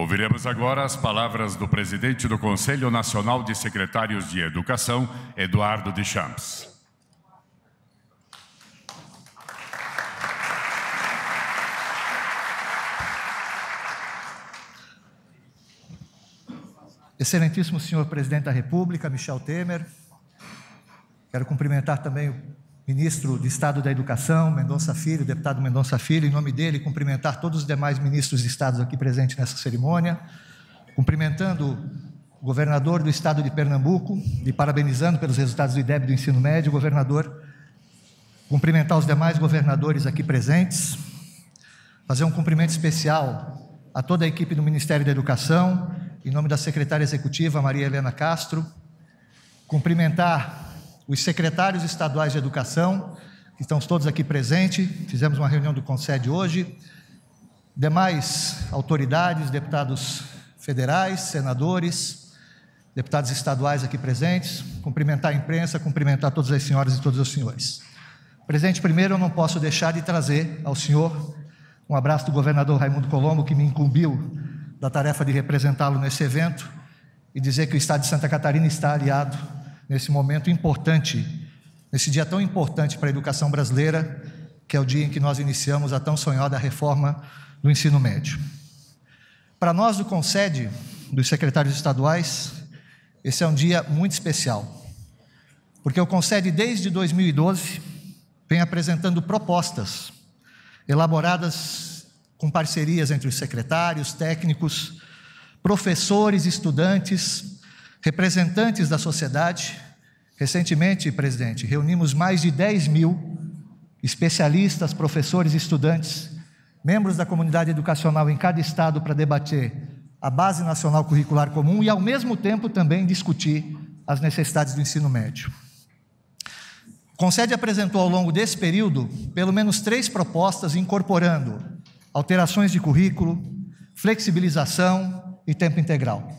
Ouviremos agora as palavras do presidente do Conselho Nacional de Secretários de Educação, Eduardo de Champs. Excelentíssimo senhor presidente da República, Michel Temer, quero cumprimentar também o ministro de Estado da Educação, Mendonça Filho, deputado Mendonça Filho, em nome dele, cumprimentar todos os demais ministros de Estado aqui presentes nessa cerimônia, cumprimentando o governador do Estado de Pernambuco e parabenizando pelos resultados do IDEB do ensino médio, governador, cumprimentar os demais governadores aqui presentes, fazer um cumprimento especial a toda a equipe do Ministério da Educação, em nome da secretária executiva Maria Helena Castro, cumprimentar os secretários estaduais de educação, que estão todos aqui presentes, fizemos uma reunião do Concede hoje, demais autoridades, deputados federais, senadores, deputados estaduais aqui presentes, cumprimentar a imprensa, cumprimentar todas as senhoras e todos os senhores. Presidente, primeiro eu não posso deixar de trazer ao senhor um abraço do governador Raimundo Colombo, que me incumbiu da tarefa de representá-lo nesse evento e dizer que o Estado de Santa Catarina está aliado nesse momento importante, nesse dia tão importante para a educação brasileira, que é o dia em que nós iniciamos a tão sonhada reforma do ensino médio. Para nós do Concede, dos secretários estaduais, esse é um dia muito especial, porque o Concede, desde 2012, vem apresentando propostas elaboradas com parcerias entre os secretários, técnicos, professores, estudantes, representantes da sociedade. Recentemente, presidente, reunimos mais de 10 mil especialistas, professores, estudantes, membros da comunidade educacional em cada estado para debater a Base Nacional Curricular Comum e, ao mesmo tempo, também discutir as necessidades do ensino médio. O Concede apresentou ao longo desse período pelo menos três propostas incorporando alterações de currículo, flexibilização e tempo integral.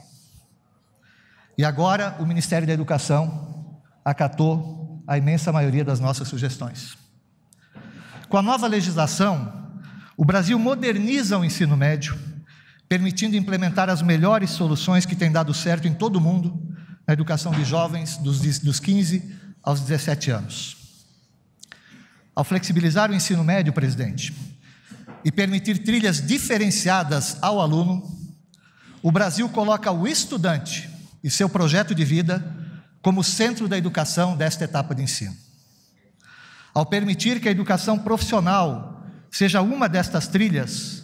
E agora o Ministério da Educação acatou a imensa maioria das nossas sugestões. Com a nova legislação, o Brasil moderniza o ensino médio, permitindo implementar as melhores soluções que têm dado certo em todo o mundo na educação de jovens dos, 15 aos 17 anos. Ao flexibilizar o ensino médio, presidente, e permitir trilhas diferenciadas ao aluno, o Brasil coloca o estudante e seu projeto de vida como centro da educação desta etapa de ensino. Ao permitir que a educação profissional seja uma destas trilhas,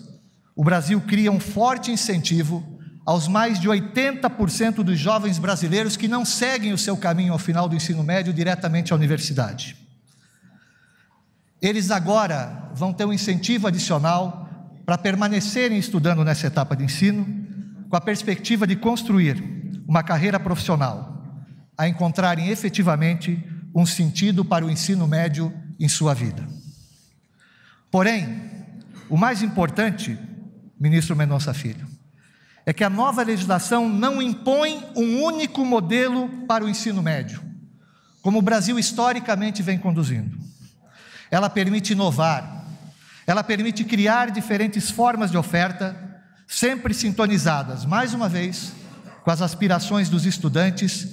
o Brasil cria um forte incentivo aos mais de 80% dos jovens brasileiros que não seguem o seu caminho ao final do ensino médio diretamente à universidade. Eles agora vão ter um incentivo adicional para permanecerem estudando nessa etapa de ensino, com a perspectiva de construir uma carreira profissional, a encontrarem efetivamente um sentido para o ensino médio em sua vida. Porém, o mais importante, ministro Mendonça Filho, é que a nova legislação não impõe um único modelo para o ensino médio, como o Brasil historicamente vem conduzindo. Ela permite inovar, ela permite criar diferentes formas de oferta, sempre sintonizadas, mais uma vez, com as aspirações dos estudantes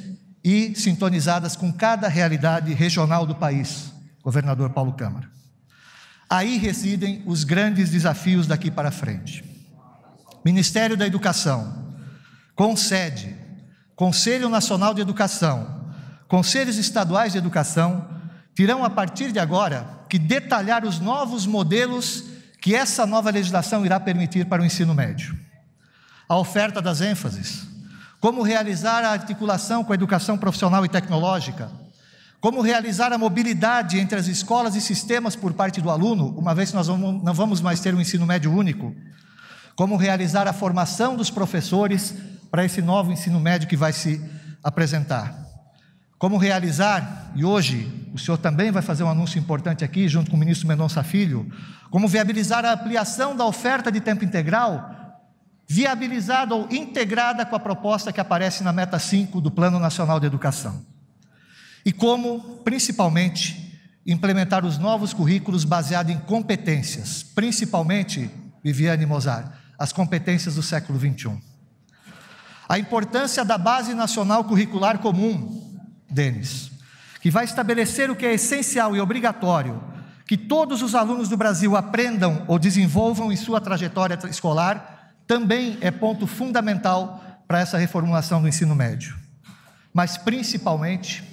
e sintonizadas com cada realidade regional do país, governador Paulo Câmara. Aí residem os grandes desafios daqui para frente. Ministério da Educação, com sede, Conselho Nacional de Educação, Conselhos Estaduais de Educação, terão a partir de agora que detalhar os novos modelos que essa nova legislação irá permitir para o ensino médio. A oferta das ênfases, como realizar a articulação com a educação profissional e tecnológica, como realizar a mobilidade entre as escolas e sistemas por parte do aluno, uma vez que nós não vamos mais ter um ensino médio único, como realizar a formação dos professores para esse novo ensino médio que vai se apresentar. Como realizar, e hoje o senhor também vai fazer um anúncio importante aqui, junto com o ministro Mendonça Filho, como viabilizar a ampliação da oferta de tempo integral viabilizada ou integrada com a proposta que aparece na meta 5 do Plano Nacional de Educação. E como, principalmente, implementar os novos currículos baseados em competências, principalmente, Viviane Mozart, as competências do século XXI. A importância da Base Nacional Curricular Comum, Denis, que vai estabelecer o que é essencial e obrigatório que todos os alunos do Brasil aprendam ou desenvolvam em sua trajetória escolar também é ponto fundamental para essa reformulação do ensino médio. Mas, principalmente,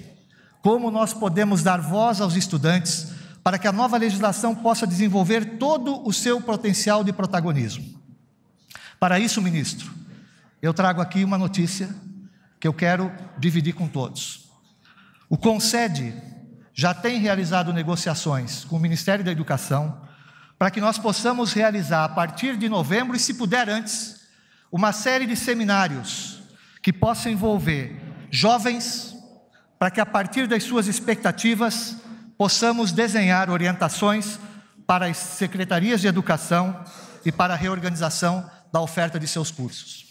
como nós podemos dar voz aos estudantes para que a nova legislação possa desenvolver todo o seu potencial de protagonismo. Para isso, ministro, eu trago aqui uma notícia que eu quero dividir com todos. O CONCEDE já tem realizado negociações com o Ministério da Educação para que nós possamos realizar a partir de novembro, e se puder antes, uma série de seminários que possam envolver jovens, para que a partir das suas expectativas possamos desenhar orientações para as secretarias de educação e para a reorganização da oferta de seus cursos.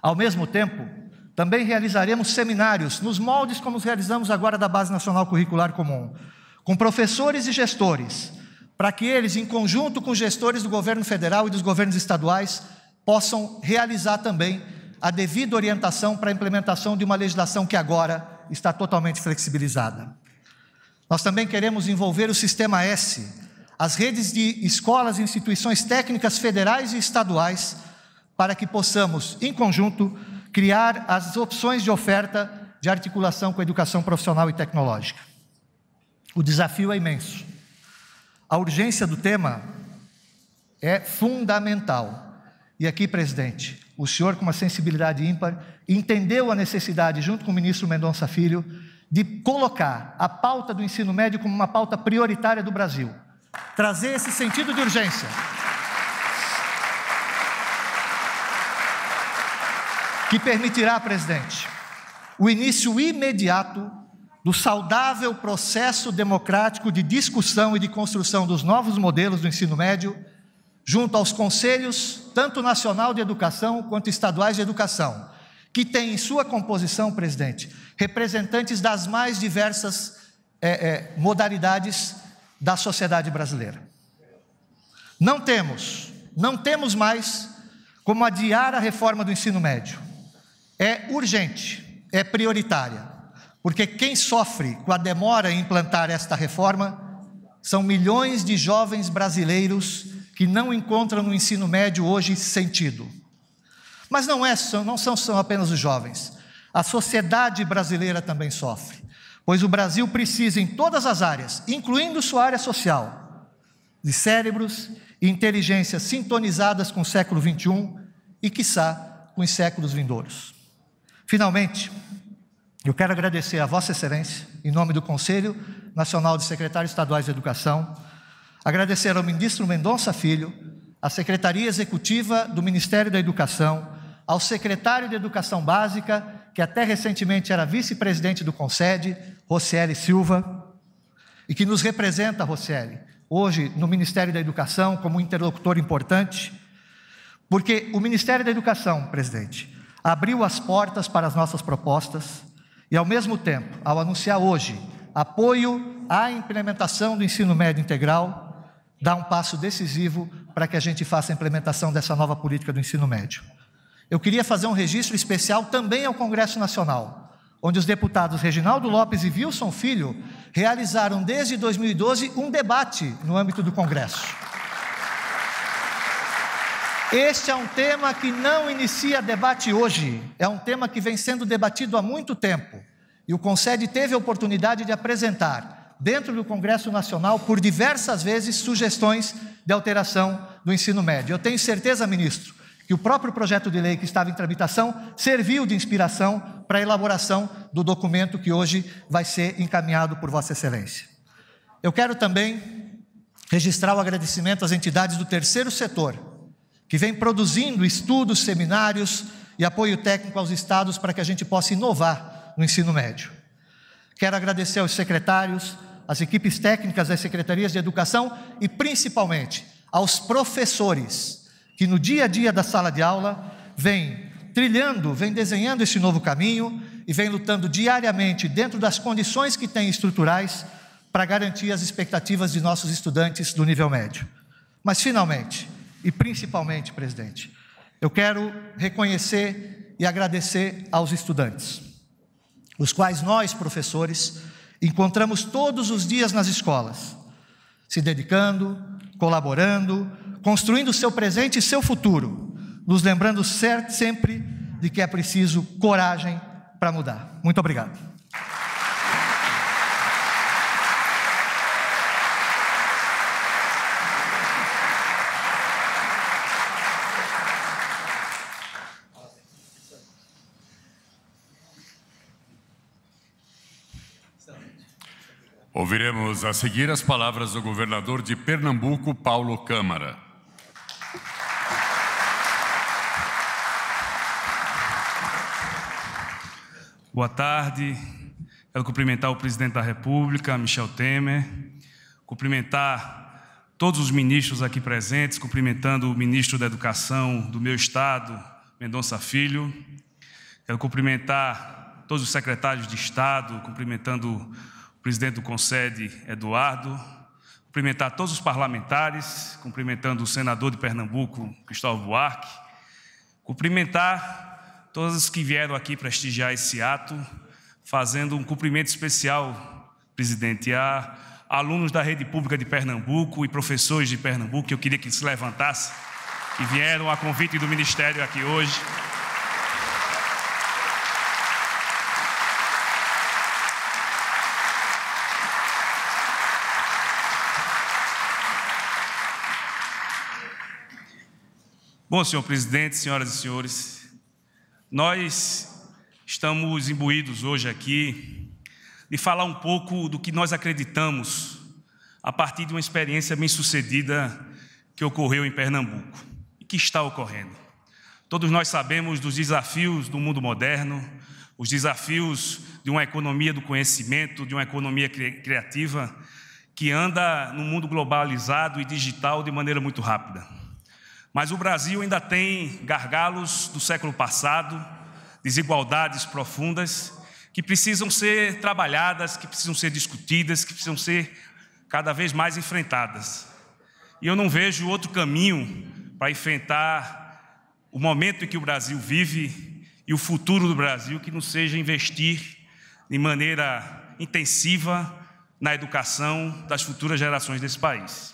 Ao mesmo tempo, também realizaremos seminários nos moldes como os realizamos agora da Base Nacional Curricular Comum, com professores e gestores para que eles, em conjunto com gestores do governo federal e dos governos estaduais, possam realizar também a devida orientação para a implementação de uma legislação que agora está totalmente flexibilizada. Nós também queremos envolver o Sistema S, as redes de escolas e instituições técnicas federais e estaduais, para que possamos, em conjunto, criar as opções de oferta de articulação com a educação profissional e tecnológica. O desafio é imenso a urgência do tema é fundamental. E aqui, presidente, o senhor, com uma sensibilidade ímpar, entendeu a necessidade, junto com o ministro Mendonça Filho, de colocar a pauta do ensino médio como uma pauta prioritária do Brasil. Trazer esse sentido de urgência. Que permitirá, presidente, o início imediato do saudável processo democrático de discussão e de construção dos novos modelos do ensino médio, junto aos conselhos, tanto nacional de educação quanto estaduais de educação, que tem em sua composição, presidente, representantes das mais diversas é, é, modalidades da sociedade brasileira. Não temos, não temos mais como adiar a reforma do ensino médio. É urgente, é prioritária porque quem sofre com a demora em implantar esta reforma são milhões de jovens brasileiros que não encontram no ensino médio hoje sentido. Mas não, é, não são, são apenas os jovens. A sociedade brasileira também sofre, pois o Brasil precisa, em todas as áreas, incluindo sua área social, de cérebros e inteligências sintonizadas com o século XXI e, quiçá, com os séculos vindouros. Finalmente, eu quero agradecer a Vossa Excelência, em nome do Conselho Nacional de Secretários Estaduais de Educação, agradecer ao ministro Mendonça Filho, à Secretaria Executiva do Ministério da Educação, ao secretário de Educação Básica, que até recentemente era vice-presidente do Concede, Rocieli Silva, e que nos representa, Rocieli, hoje no Ministério da Educação como um interlocutor importante, porque o Ministério da Educação, presidente, abriu as portas para as nossas propostas, e ao mesmo tempo, ao anunciar hoje apoio à implementação do ensino médio integral, dá um passo decisivo para que a gente faça a implementação dessa nova política do ensino médio. Eu queria fazer um registro especial também ao Congresso Nacional, onde os deputados Reginaldo Lopes e Wilson Filho realizaram desde 2012 um debate no âmbito do Congresso. Este é um tema que não inicia debate hoje, é um tema que vem sendo debatido há muito tempo. E o Concede teve a oportunidade de apresentar, dentro do Congresso Nacional, por diversas vezes, sugestões de alteração do ensino médio. Eu tenho certeza, ministro, que o próprio projeto de lei que estava em tramitação serviu de inspiração para a elaboração do documento que hoje vai ser encaminhado por Vossa Excelência. Eu quero também registrar o agradecimento às entidades do terceiro setor que vem produzindo estudos, seminários e apoio técnico aos estados para que a gente possa inovar no ensino médio. Quero agradecer aos secretários, às equipes técnicas das secretarias de educação e principalmente aos professores que no dia a dia da sala de aula vêm trilhando, vêm desenhando esse novo caminho e vêm lutando diariamente dentro das condições que têm estruturais para garantir as expectativas de nossos estudantes do nível médio. Mas finalmente, e principalmente, presidente, eu quero reconhecer e agradecer aos estudantes, os quais nós, professores, encontramos todos os dias nas escolas, se dedicando, colaborando, construindo seu presente e seu futuro, nos lembrando sempre de que é preciso coragem para mudar. Muito obrigado. Ouviremos a seguir as palavras do governador de Pernambuco, Paulo Câmara. Boa tarde. Quero cumprimentar o presidente da República, Michel Temer, cumprimentar todos os ministros aqui presentes, cumprimentando o ministro da Educação do meu estado, Mendonça Filho. Quero cumprimentar todos os secretários de Estado, cumprimentando presidente do Concede, Eduardo, cumprimentar todos os parlamentares, cumprimentando o senador de Pernambuco, Cristóvão Buarque, cumprimentar todos que vieram aqui prestigiar esse ato, fazendo um cumprimento especial, presidente, a alunos da rede pública de Pernambuco e professores de Pernambuco, que eu queria que se levantassem, que vieram a convite do Ministério aqui hoje. Bom, senhor presidente, senhoras e senhores, nós estamos imbuídos hoje aqui de falar um pouco do que nós acreditamos a partir de uma experiência bem-sucedida que ocorreu em Pernambuco e que está ocorrendo. Todos nós sabemos dos desafios do mundo moderno, os desafios de uma economia do conhecimento, de uma economia criativa que anda no mundo globalizado e digital de maneira muito rápida. Mas o Brasil ainda tem gargalos do século passado, desigualdades profundas que precisam ser trabalhadas, que precisam ser discutidas, que precisam ser cada vez mais enfrentadas. E eu não vejo outro caminho para enfrentar o momento em que o Brasil vive e o futuro do Brasil que não seja investir de maneira intensiva na educação das futuras gerações desse país.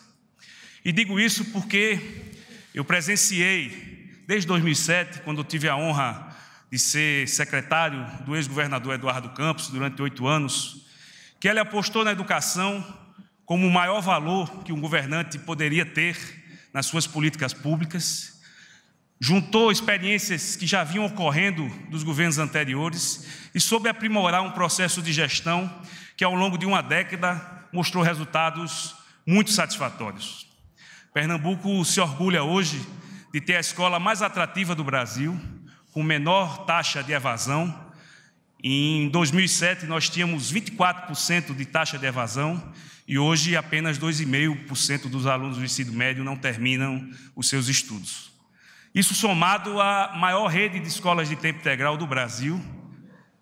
E digo isso porque eu presenciei, desde 2007, quando eu tive a honra de ser secretário do ex-governador Eduardo Campos durante oito anos, que ele apostou na educação como o maior valor que um governante poderia ter nas suas políticas públicas juntou experiências que já vinham ocorrendo dos governos anteriores e soube aprimorar um processo de gestão que, ao longo de uma década, mostrou resultados muito satisfatórios. Pernambuco se orgulha hoje de ter a escola mais atrativa do Brasil, com menor taxa de evasão. Em 2007, nós tínhamos 24% de taxa de evasão e hoje apenas 2,5% dos alunos do ensino médio não terminam os seus estudos. Isso somado à maior rede de escolas de tempo integral do Brasil,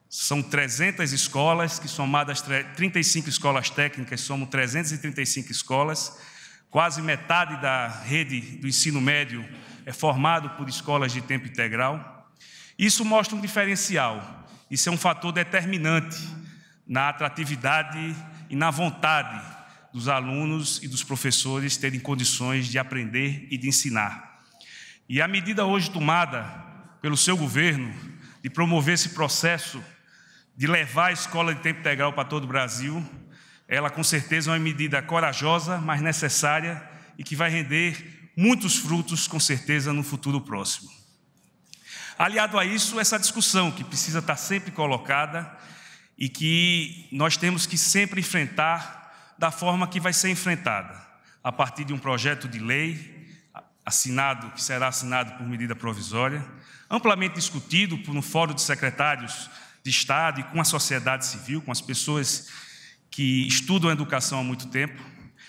são 300 escolas, que somadas 35 escolas técnicas, somam 335 escolas, Quase metade da rede do ensino médio é formado por escolas de tempo integral. Isso mostra um diferencial. Isso é um fator determinante na atratividade e na vontade dos alunos e dos professores terem condições de aprender e de ensinar. E a medida hoje tomada pelo seu governo de promover esse processo de levar a escola de tempo integral para todo o Brasil ela, com certeza, é uma medida corajosa, mas necessária e que vai render muitos frutos, com certeza, no futuro próximo. Aliado a isso, essa discussão que precisa estar sempre colocada e que nós temos que sempre enfrentar da forma que vai ser enfrentada, a partir de um projeto de lei assinado, que será assinado por medida provisória, amplamente discutido por um fórum de secretários de Estado e com a sociedade civil, com as pessoas que estudam educação há muito tempo,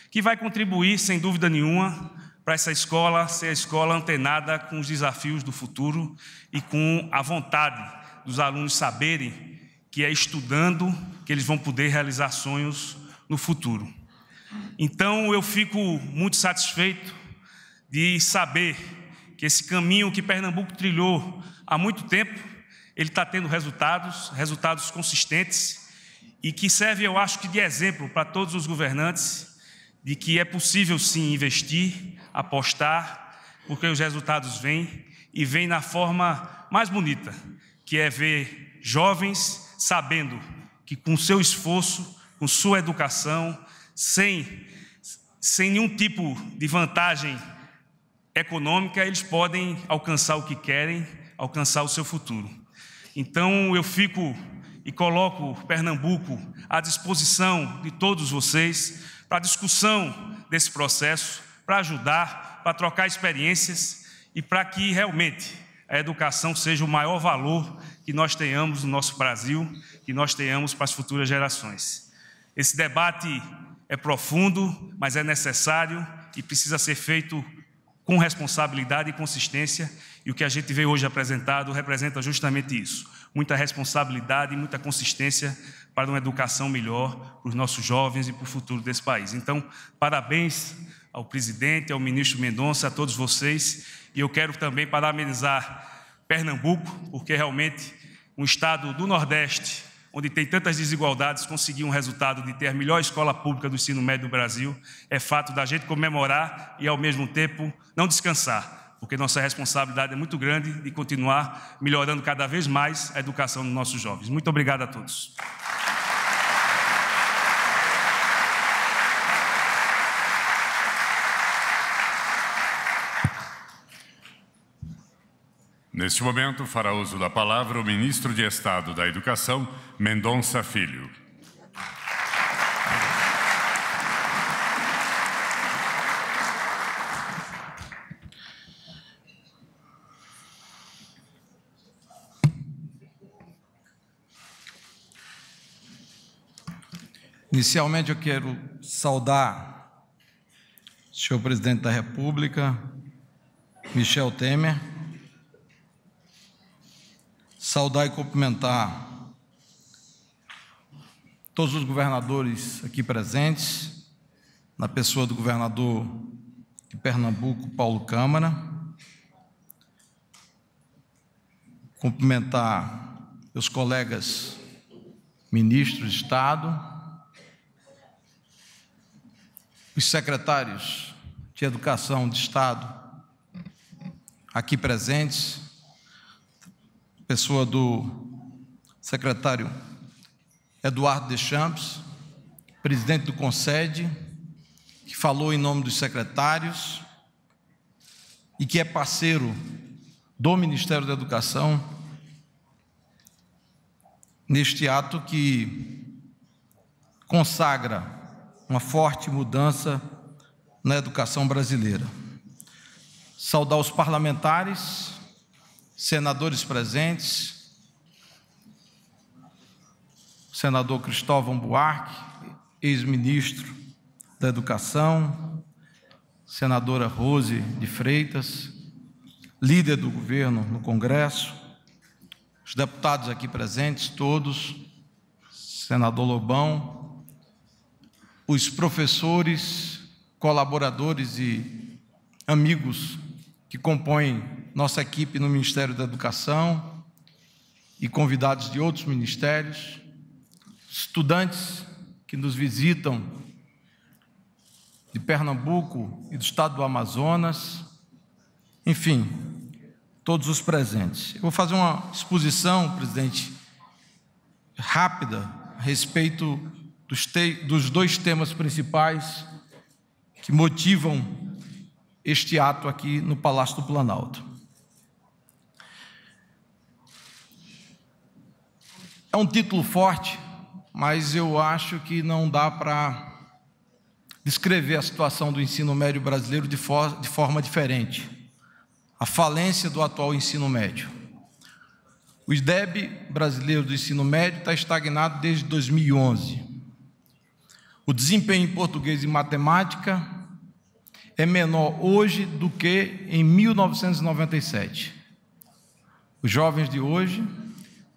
que vai contribuir, sem dúvida nenhuma, para essa escola ser a escola antenada com os desafios do futuro e com a vontade dos alunos saberem que é estudando que eles vão poder realizar sonhos no futuro. Então eu fico muito satisfeito de saber que esse caminho que Pernambuco trilhou há muito tempo, ele está tendo resultados, resultados consistentes e que serve, eu acho que, de exemplo para todos os governantes de que é possível sim investir, apostar, porque os resultados vêm e vêm na forma mais bonita, que é ver jovens sabendo que com seu esforço, com sua educação, sem, sem nenhum tipo de vantagem econômica, eles podem alcançar o que querem, alcançar o seu futuro. Então eu fico e coloco Pernambuco à disposição de todos vocês para discussão desse processo, para ajudar, para trocar experiências e para que realmente a educação seja o maior valor que nós tenhamos no nosso Brasil, que nós tenhamos para as futuras gerações. Esse debate é profundo, mas é necessário e precisa ser feito com responsabilidade e consistência e o que a gente vê hoje apresentado representa justamente isso: muita responsabilidade e muita consistência para uma educação melhor para os nossos jovens e para o futuro desse país. Então, parabéns ao presidente, ao ministro Mendonça, a todos vocês. E eu quero também parabenizar Pernambuco, porque realmente um estado do Nordeste, onde tem tantas desigualdades, conseguir um resultado de ter a melhor escola pública do ensino médio do Brasil é fato da gente comemorar e, ao mesmo tempo, não descansar porque nossa responsabilidade é muito grande de continuar melhorando cada vez mais a educação dos nossos jovens. Muito obrigado a todos. Neste momento, fará uso da palavra o ministro de Estado da Educação, Mendonça Filho. Inicialmente eu quero saudar o senhor presidente da República, Michel Temer, saudar e cumprimentar todos os governadores aqui presentes, na pessoa do governador de Pernambuco, Paulo Câmara, cumprimentar meus colegas ministros de Estado, os secretários de Educação de Estado aqui presentes, pessoa do secretário Eduardo Deschamps, presidente do Concede, que falou em nome dos secretários e que é parceiro do Ministério da Educação neste ato que consagra uma forte mudança na educação brasileira. Saudar os parlamentares, senadores presentes, senador Cristóvão Buarque, ex-ministro da Educação, senadora Rose de Freitas, líder do governo no Congresso, os deputados aqui presentes, todos, senador Lobão, os professores, colaboradores e amigos que compõem nossa equipe no Ministério da Educação e convidados de outros ministérios, estudantes que nos visitam de Pernambuco e do estado do Amazonas, enfim, todos os presentes. Eu vou fazer uma exposição, presidente, rápida a respeito dos, te, dos dois temas principais que motivam este ato aqui no Palácio do Planalto. É um título forte, mas eu acho que não dá para descrever a situação do ensino médio brasileiro de, for, de, forma diferente. A falência do atual ensino médio. O IDEB brasileiro do ensino médio está estagnado desde 2011. O desempenho em português e matemática é menor hoje do que em 1997. Os jovens de hoje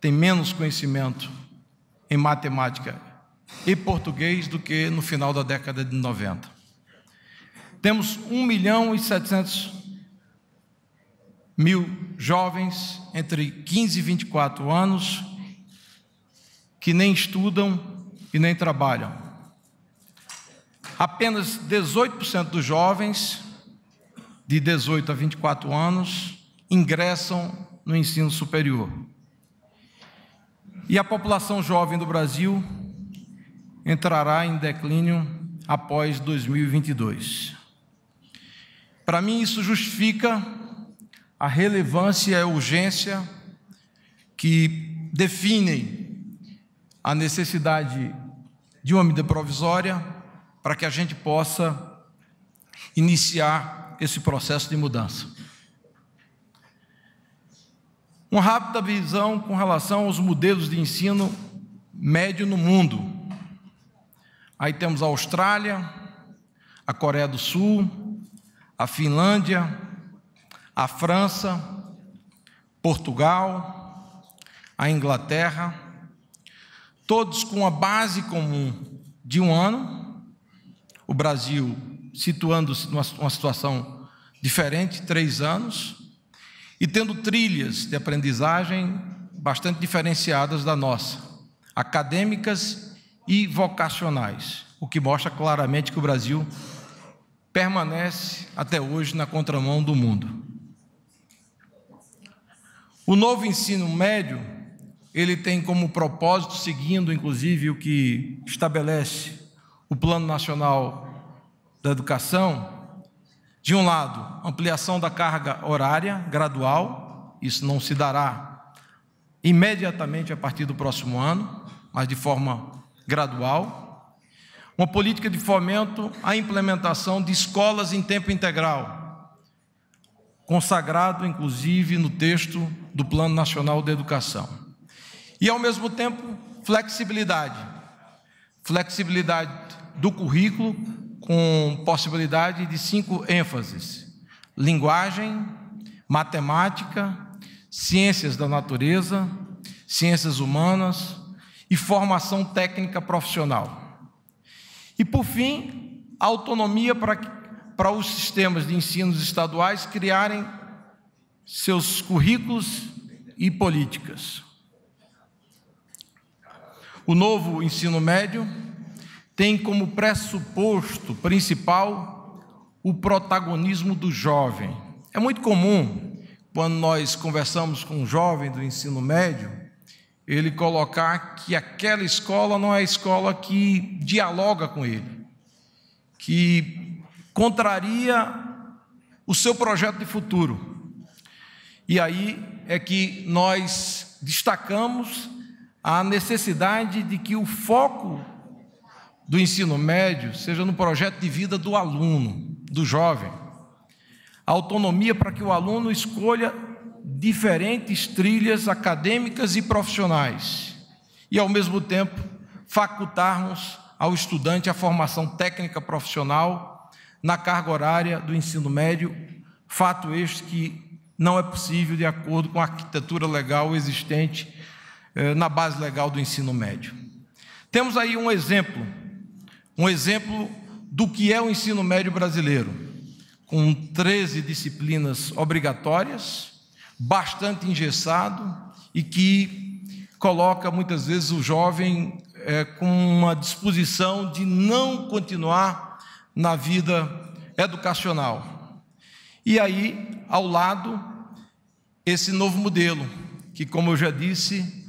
têm menos conhecimento em matemática e português do que no final da década de 90. Temos 1 milhão e 700 mil jovens entre 15 e 24 anos que nem estudam e nem trabalham apenas 18% dos jovens de 18 a 24 anos ingressam no ensino superior. E a população jovem do Brasil entrará em declínio após 2022. Para mim, isso justifica a relevância e a urgência que definem a necessidade de uma medida provisória para que a gente possa iniciar esse processo de mudança. Uma rápida visão com relação aos modelos de ensino médio no mundo. Aí temos a Austrália, a Coreia do Sul, a Finlândia, a França, Portugal, a Inglaterra, todos com a base comum de um ano, o Brasil situando-se numa situação diferente, três anos, e tendo trilhas de aprendizagem bastante diferenciadas da nossa, acadêmicas e vocacionais, o que mostra claramente que o Brasil permanece até hoje na contramão do mundo. O novo ensino médio, ele tem como propósito, seguindo inclusive o que estabelece o Plano Nacional da Educação, de um lado, ampliação da carga horária gradual, isso não se dará imediatamente a partir do próximo ano, mas de forma gradual. Uma política de fomento à implementação de escolas em tempo integral, consagrado inclusive no texto do Plano Nacional da Educação. E ao mesmo tempo, flexibilidade. Flexibilidade do currículo com possibilidade de cinco ênfases: linguagem, matemática, ciências da natureza, ciências humanas e formação técnica profissional. E por fim, autonomia para, para os sistemas de ensinos estaduais criarem seus currículos e políticas. O novo ensino médio tem como pressuposto principal o protagonismo do jovem. É muito comum, quando nós conversamos com um jovem do ensino médio, ele colocar que aquela escola não é a escola que dialoga com ele, que contraria o seu projeto de futuro. E aí é que nós destacamos a necessidade de que o foco do ensino médio seja no projeto de vida do aluno, do jovem. A autonomia para que o aluno escolha diferentes trilhas acadêmicas e profissionais. E, ao mesmo tempo, facultarmos ao estudante a formação técnica profissional na carga horária do ensino médio, fato este que não é possível de acordo com a arquitetura legal existente eh, na base legal do ensino médio. Temos aí um exemplo um exemplo do que é o ensino médio brasileiro, com 13 disciplinas obrigatórias, bastante engessado e que coloca muitas vezes o jovem é, com uma disposição de não continuar na vida educacional. E aí, ao lado, esse novo modelo, que, como eu já disse,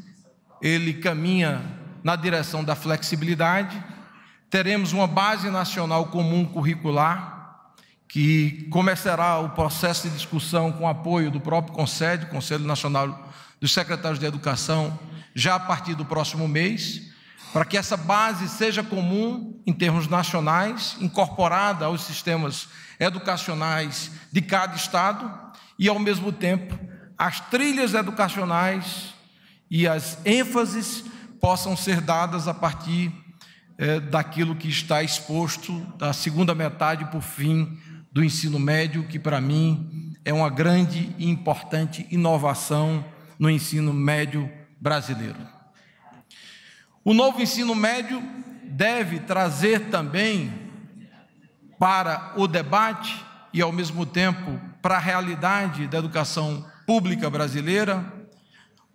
ele caminha na direção da flexibilidade, teremos uma base nacional comum curricular, que começará o processo de discussão com apoio do próprio Conselho, Conselho Nacional dos Secretários de Educação, já a partir do próximo mês, para que essa base seja comum em termos nacionais, incorporada aos sistemas educacionais de cada estado e, ao mesmo tempo, as trilhas educacionais e as ênfases possam ser dadas a partir é, daquilo que está exposto da segunda metade por fim do ensino médio, que para mim é uma grande e importante inovação no ensino médio brasileiro. O novo ensino médio deve trazer também para o debate e, ao mesmo tempo, para a realidade da educação pública brasileira,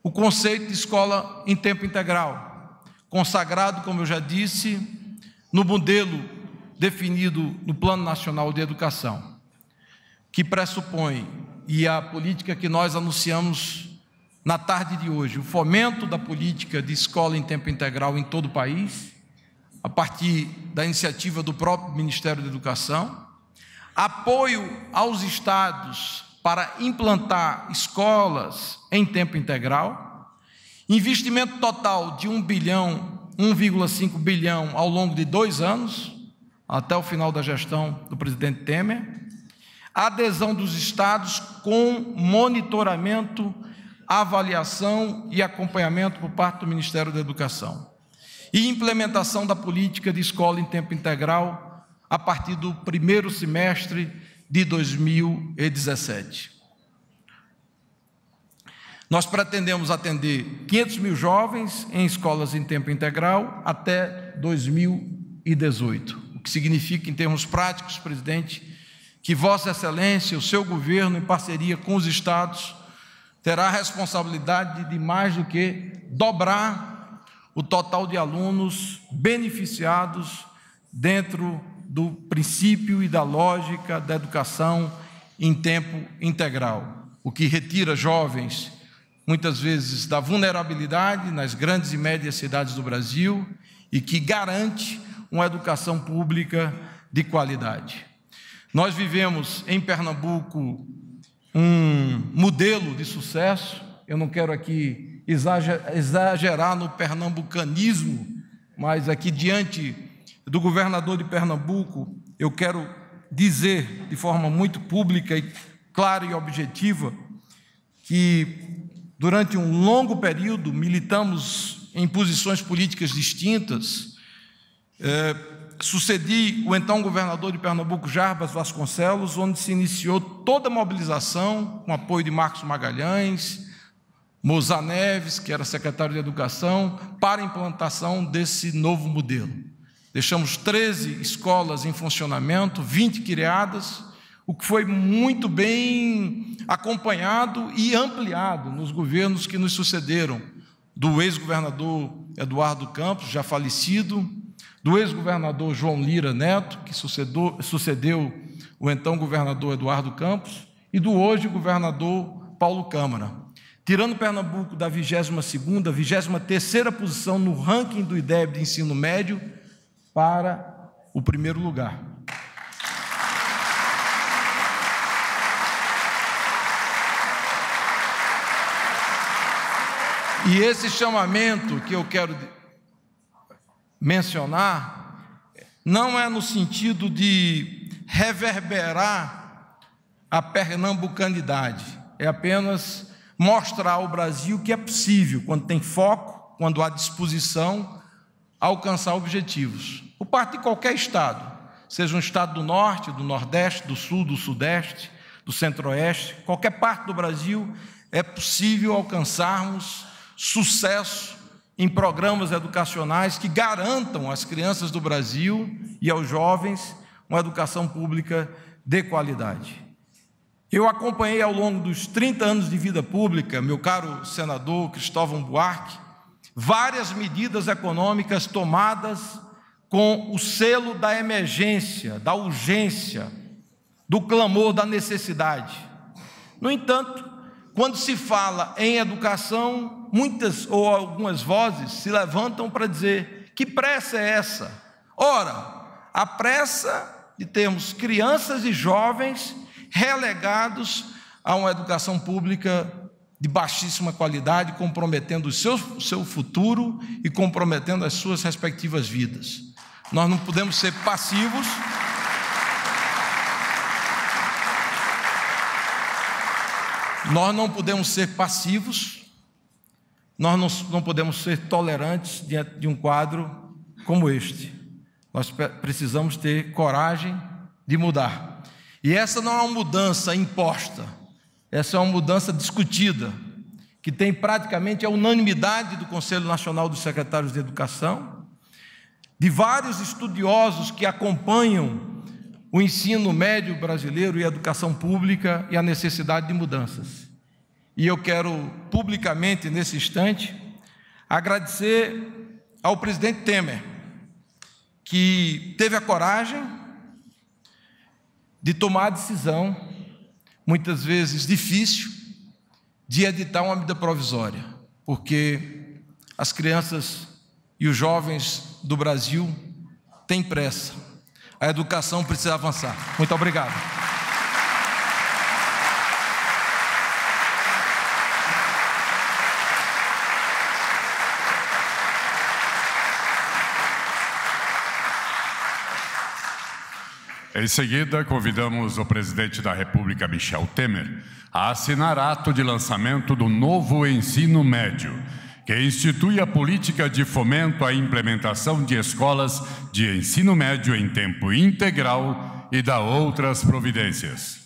o conceito de escola em tempo integral consagrado, como eu já disse, no modelo definido no Plano Nacional de Educação, que pressupõe, e é a política que nós anunciamos na tarde de hoje, o fomento da política de escola em tempo integral em todo o país, a partir da iniciativa do próprio Ministério da Educação, apoio aos estados para implantar escolas em tempo integral Investimento total de 1 bilhão, 1,5 bilhão ao longo de dois anos, até o final da gestão do presidente Temer. Adesão dos estados com monitoramento, avaliação e acompanhamento por parte do Ministério da Educação. E implementação da política de escola em tempo integral a partir do primeiro semestre de 2017. Nós pretendemos atender 500 mil jovens em escolas em tempo integral até 2018, o que significa, em termos práticos, presidente, que Vossa Excelência, o seu governo, em parceria com os estados, terá a responsabilidade de mais do que dobrar o total de alunos beneficiados dentro do princípio e da lógica da educação em tempo integral, o que retira jovens muitas vezes da vulnerabilidade nas grandes e médias cidades do Brasil e que garante uma educação pública de qualidade. Nós vivemos em Pernambuco um modelo de sucesso, eu não quero aqui exagerar no pernambucanismo, mas aqui diante do governador de Pernambuco, eu quero dizer de forma muito pública e clara e objetiva que Durante um longo período, militamos em posições políticas distintas. É, sucedi o então governador de Pernambuco, Jarbas Vasconcelos, onde se iniciou toda a mobilização, com apoio de Marcos Magalhães, Moza Neves, que era secretário de Educação, para a implantação desse novo modelo. Deixamos 13 escolas em funcionamento, 20 criadas, o que foi muito bem acompanhado e ampliado nos governos que nos sucederam, do ex-governador Eduardo Campos, já falecido, do ex-governador João Lira Neto, que sucedeu o então governador Eduardo Campos, e do hoje governador Paulo Câmara. Tirando Pernambuco da 22ª, 23ª posição no ranking do IDEB de ensino médio para o primeiro lugar. E esse chamamento que eu quero mencionar não é no sentido de reverberar a pernambucanidade, é apenas mostrar ao Brasil que é possível, quando tem foco, quando há disposição, alcançar objetivos. Por parte de qualquer estado, seja um estado do norte, do nordeste, do sul, do sudeste, do centro-oeste, qualquer parte do Brasil, é possível alcançarmos sucesso em programas educacionais que garantam às crianças do Brasil e aos jovens uma educação pública de qualidade. Eu acompanhei ao longo dos 30 anos de vida pública, meu caro senador Cristóvão Buarque, várias medidas econômicas tomadas com o selo da emergência, da urgência, do clamor da necessidade. No entanto, quando se fala em educação, muitas ou algumas vozes se levantam para dizer: que pressa é essa? Ora, a pressa de termos crianças e jovens relegados a uma educação pública de baixíssima qualidade, comprometendo o seu, o seu futuro e comprometendo as suas respectivas vidas. Nós não podemos ser passivos. Nós não podemos ser passivos, nós não, não podemos ser tolerantes diante de um quadro como este. Nós precisamos ter coragem de mudar. E essa não é uma mudança imposta, essa é uma mudança discutida, que tem praticamente a unanimidade do Conselho Nacional dos Secretários de Educação, de vários estudiosos que acompanham o ensino médio brasileiro e a educação pública e a necessidade de mudanças. E eu quero publicamente, nesse instante, agradecer ao presidente Temer, que teve a coragem de tomar a decisão, muitas vezes difícil, de editar uma medida provisória, porque as crianças e os jovens do Brasil têm pressa a educação precisa avançar. Muito obrigado. Em seguida, convidamos o presidente da República, Michel Temer, a assinar ato de lançamento do novo ensino médio que institui a política de fomento à implementação de escolas de ensino médio em tempo integral e dá outras providências.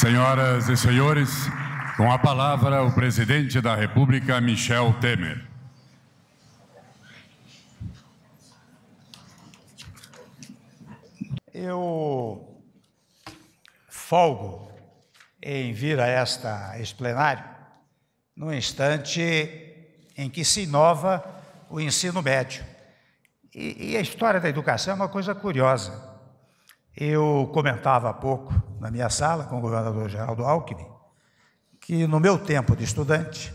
Senhoras e senhores, com a palavra o presidente da República, Michel Temer. Eu folgo em vir a esta esplenário no instante em que se inova o ensino médio. E, e a história da educação é uma coisa curiosa. Eu comentava há pouco na minha sala com o governador Geraldo Alckmin que no meu tempo de estudante,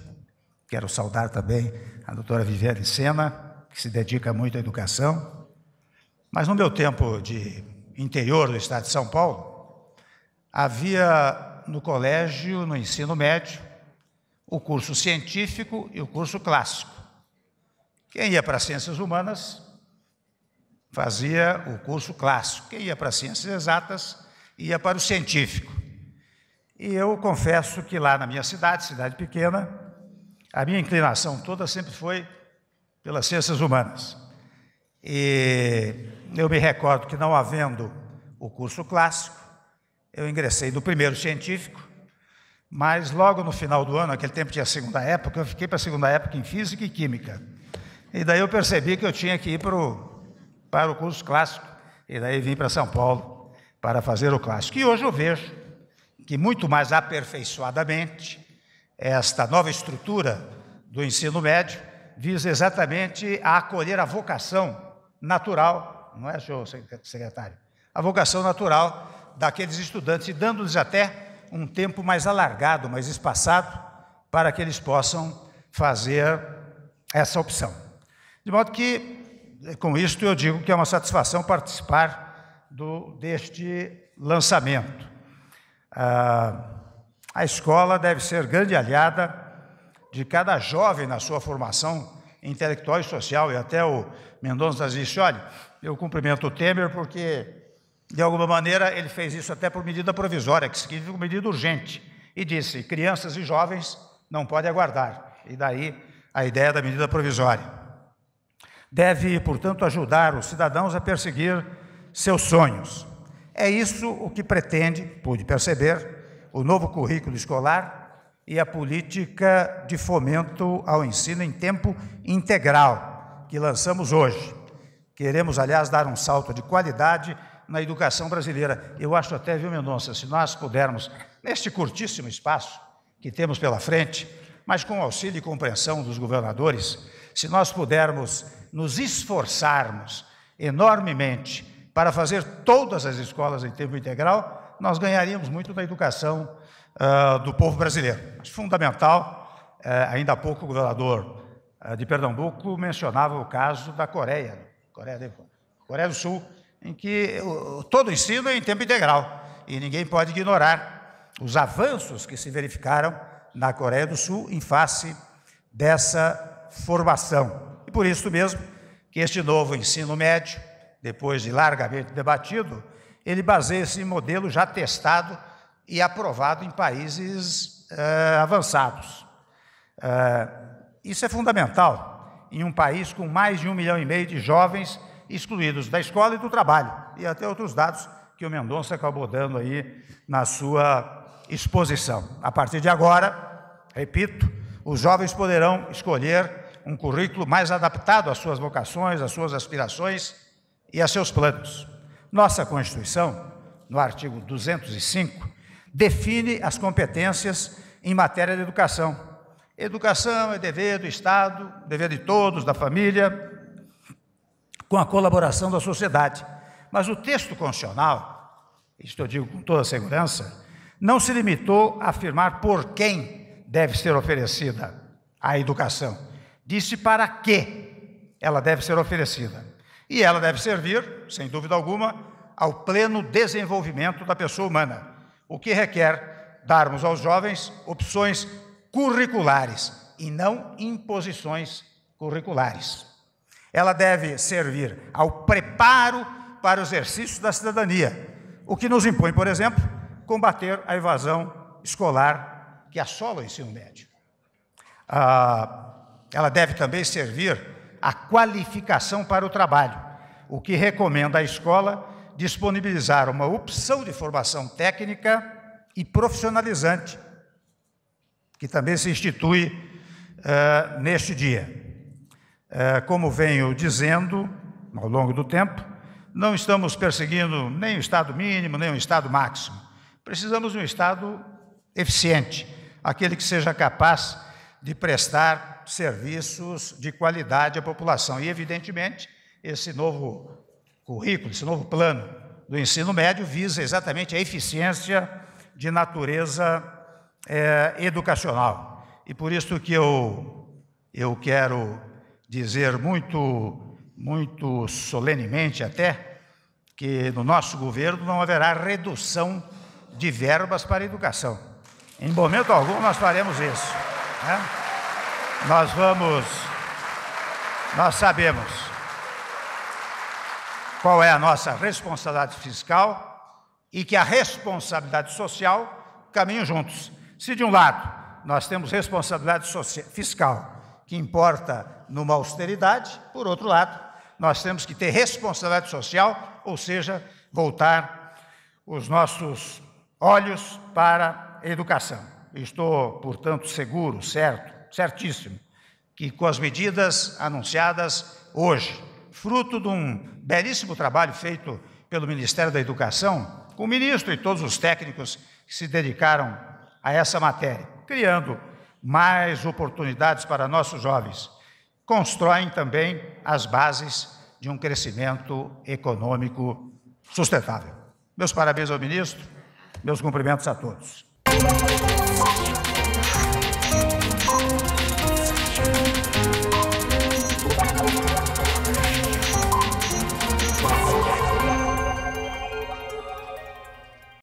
quero saudar também a doutora Viviane Sena, que se dedica muito à educação, mas no meu tempo de interior do estado de São Paulo, havia no colégio, no ensino médio, o curso científico e o curso clássico. Quem ia para ciências humanas fazia o curso clássico, que ia para ciências exatas, ia para o científico. E eu confesso que lá na minha cidade, cidade pequena, a minha inclinação toda sempre foi pelas ciências humanas. E eu me recordo que, não havendo o curso clássico, eu ingressei no primeiro científico, mas logo no final do ano, aquele tempo tinha a segunda época, eu fiquei para a segunda época em física e química. E daí eu percebi que eu tinha que ir para o para o curso clássico e daí vim para São Paulo para fazer o clássico. E hoje eu vejo que muito mais aperfeiçoadamente esta nova estrutura do ensino médio visa exatamente a acolher a vocação natural, não é, senhor secretário? A vocação natural daqueles estudantes e dando-lhes até um tempo mais alargado, mais espaçado, para que eles possam fazer essa opção. De modo que com isto eu digo que é uma satisfação participar do, deste lançamento. Ah, a escola deve ser grande aliada de cada jovem na sua formação intelectual e social, e até o Mendonça disse, olha, eu cumprimento o Temer porque, de alguma maneira, ele fez isso até por medida provisória, que significa medida urgente, e disse, crianças e jovens não podem aguardar, e daí a ideia da medida provisória. Deve, portanto, ajudar os cidadãos a perseguir seus sonhos. É isso o que pretende, pude perceber, o novo currículo escolar e a política de fomento ao ensino em tempo integral que lançamos hoje. Queremos, aliás, dar um salto de qualidade na educação brasileira. Eu acho até, viu, Mendonça, se nós pudermos, neste curtíssimo espaço que temos pela frente, mas com auxílio e compreensão dos governadores, se nós pudermos nos esforçarmos enormemente para fazer todas as escolas em tempo integral, nós ganharíamos muito na educação uh, do povo brasileiro. Mas fundamental, uh, ainda há pouco o governador uh, de Pernambuco mencionava o caso da Coreia, Coreia, Coreia do Sul, em que todo o ensino é em tempo integral e ninguém pode ignorar os avanços que se verificaram na Coreia do Sul em face dessa formação por isso mesmo que este novo ensino médio, depois de largamente debatido, ele baseia-se em modelo já testado e aprovado em países eh, avançados. Eh, isso é fundamental em um país com mais de um milhão e meio de jovens excluídos da escola e do trabalho, e até outros dados que o Mendonça acabou dando aí na sua exposição. A partir de agora, repito, os jovens poderão escolher um currículo mais adaptado às suas vocações, às suas aspirações e a seus planos. Nossa Constituição, no artigo 205, define as competências em matéria de educação. Educação é dever do Estado, dever de todos, da família, com a colaboração da sociedade. Mas o texto constitucional, isto eu digo com toda segurança, não se limitou a afirmar por quem deve ser oferecida a educação disse para que ela deve ser oferecida. E ela deve servir, sem dúvida alguma, ao pleno desenvolvimento da pessoa humana, o que requer darmos aos jovens opções curriculares e não imposições curriculares. Ela deve servir ao preparo para o exercício da cidadania, o que nos impõe, por exemplo, combater a evasão escolar que assola o ensino médio. Ah, ela deve também servir à qualificação para o trabalho, o que recomenda à escola disponibilizar uma opção de formação técnica e profissionalizante, que também se institui uh, neste dia. Uh, como venho dizendo ao longo do tempo, não estamos perseguindo nem o Estado mínimo, nem o Estado máximo. Precisamos de um Estado eficiente, aquele que seja capaz de prestar serviços de qualidade à população. E, evidentemente, esse novo currículo, esse novo plano do ensino médio visa exatamente a eficiência de natureza é, educacional. E por isso que eu, eu quero dizer muito, muito solenemente até, que no nosso governo não haverá redução de verbas para a educação. Em momento algum nós faremos isso. Né? Nós vamos, nós sabemos qual é a nossa responsabilidade fiscal e que a responsabilidade social caminham juntos. Se de um lado nós temos responsabilidade social, fiscal, que importa numa austeridade, por outro lado, nós temos que ter responsabilidade social, ou seja, voltar os nossos olhos para a educação. Estou, portanto, seguro, certo, certíssimo, que com as medidas anunciadas hoje, fruto de um belíssimo trabalho feito pelo Ministério da Educação, com o ministro e todos os técnicos que se dedicaram a essa matéria, criando mais oportunidades para nossos jovens, constroem também as bases de um crescimento econômico sustentável. Meus parabéns ao ministro, meus cumprimentos a todos. Música